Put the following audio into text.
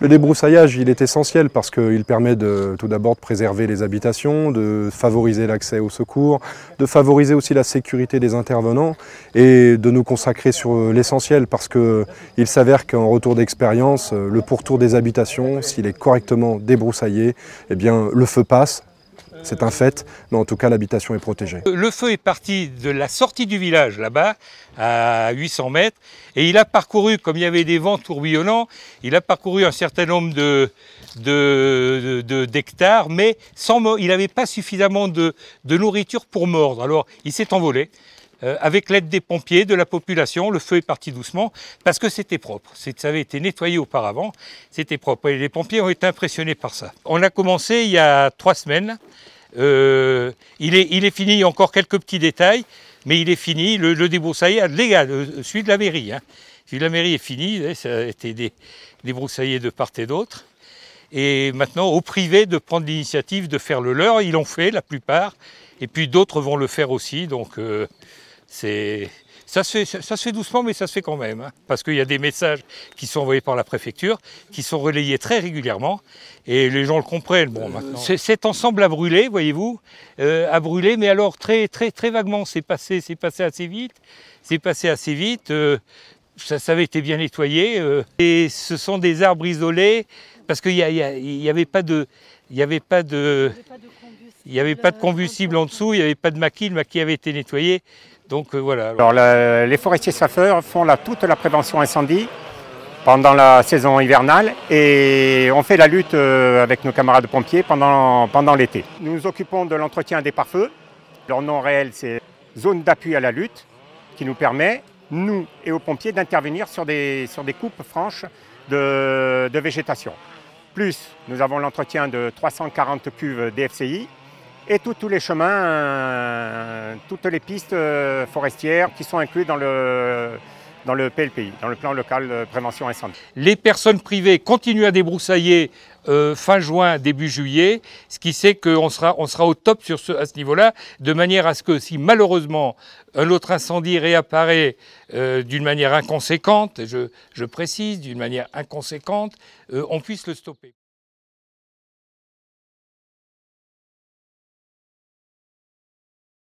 Le débroussaillage, il est essentiel parce qu'il permet de, tout d'abord de préserver les habitations, de favoriser l'accès aux secours, de favoriser aussi la sécurité des intervenants et de nous consacrer sur l'essentiel parce qu'il s'avère qu'en retour d'expérience, le pourtour des habitations, s'il est correctement débroussaillé, eh bien, le feu passe, c'est un fait, mais en tout cas l'habitation est protégée. Euh, le feu est parti de la sortie du village là-bas, à 800 mètres, et il a parcouru, comme il y avait des vents tourbillonnants, il a parcouru un certain nombre de, d'hectares, mais sans, il n'avait pas suffisamment de, nourriture pour mordre. Alors il s'est envolé. Euh, avec l'aide des pompiers, de la population, le feu est parti doucement parce que c'était propre. Ça avait été nettoyé auparavant, c'était propre. Et les pompiers ont été impressionnés par ça. On a commencé il y a trois semaines euh, il, est, il, est, fini, il y a encore quelques petits détails, mais il est fini. Le, le débroussaillage légal, euh, celui de la mairie. Hein. Celui de la mairie est fini, ça a été des, débroussaillé de part et d'autre. Et maintenant, au privé de prendre l'initiative de faire le leur, ils l'ont fait la plupart, et puis d'autres vont le faire aussi. Donc, euh, c'est ça se, fait, ça doucement, mais ça se fait quand même. Hein. parce qu'il y a des messages qui sont envoyés par la préfecture, qui sont relayés très régulièrement, et les gens le comprennent. Euh, Cet ensemble a brûlé, voyez-vous, a euh, brûlé, mais alors très, très, très vaguement. C'est passé, c'est passé assez vite. C'est passé assez vite. Euh, ça, avait été bien nettoyé. et ce sont des arbres isolés, parce qu'il n'y avait pas de, il n'y avait pas de, il n'y avait pas de combustible en dessous, il n'y avait pas de maquis, le maquis avait été nettoyé. Donc euh, voilà. Alors les forestiers sapeurs font toute la prévention incendie pendant la saison hivernale et on fait la lutte euh, avec nos camarades pompiers pendant, pendant l'été. Nous nous occupons de l'entretien des pare-feux. Leur nom réel c'est zone d'appui à la lutte qui nous permet, nous et aux pompiers, d'intervenir sur des, sur des coupes franches de, de végétation. Plus, nous avons l'entretien de 340 cuves DFCI et tous les chemins, euh, toutes les pistes euh, forestières qui sont incluses dans le, dans le PLPI, dans le plan local de prévention incendie. Les personnes privées continuent à débroussailler euh, fin juin, début juillet, ce qui fait qu'on sera, on sera au top sur ce, à ce niveau-là, de manière à ce que si malheureusement un autre incendie réapparaît d'une manière inconséquente, je, précise, d'une manière inconséquente, on puisse le stopper.